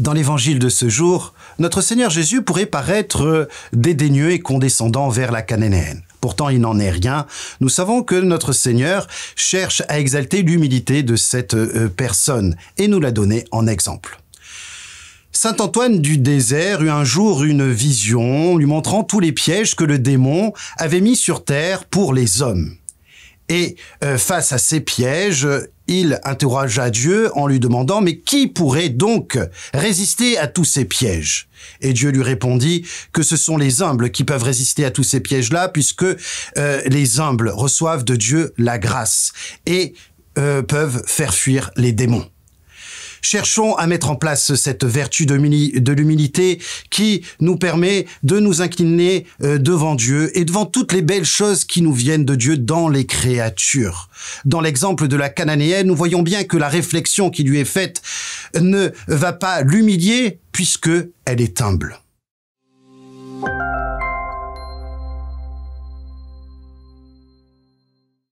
dans l'évangile de ce jour, notre Seigneur Jésus pourrait paraître dédaigneux et condescendant vers la cananéenne. Pourtant, il n'en est rien. Nous savons que notre Seigneur cherche à exalter l'humilité de cette euh, personne et nous l'a donné en exemple. Saint Antoine du désert eut un jour une vision lui montrant tous les pièges que le démon avait mis sur terre pour les hommes. Et euh, face à ces pièges, il interrogea Dieu en lui demandant, mais qui pourrait donc résister à tous ces pièges Et Dieu lui répondit que ce sont les humbles qui peuvent résister à tous ces pièges-là, puisque euh, les humbles reçoivent de Dieu la grâce et euh, peuvent faire fuir les démons. Cherchons à mettre en place cette vertu de l'humilité qui nous permet de nous incliner euh, devant Dieu et devant toutes les belles choses qui nous viennent de Dieu dans les créatures. Dans l'exemple de la Cananéenne, nous voyons bien que la réflexion qui lui est faite ne va pas l'humilier puisque est humble.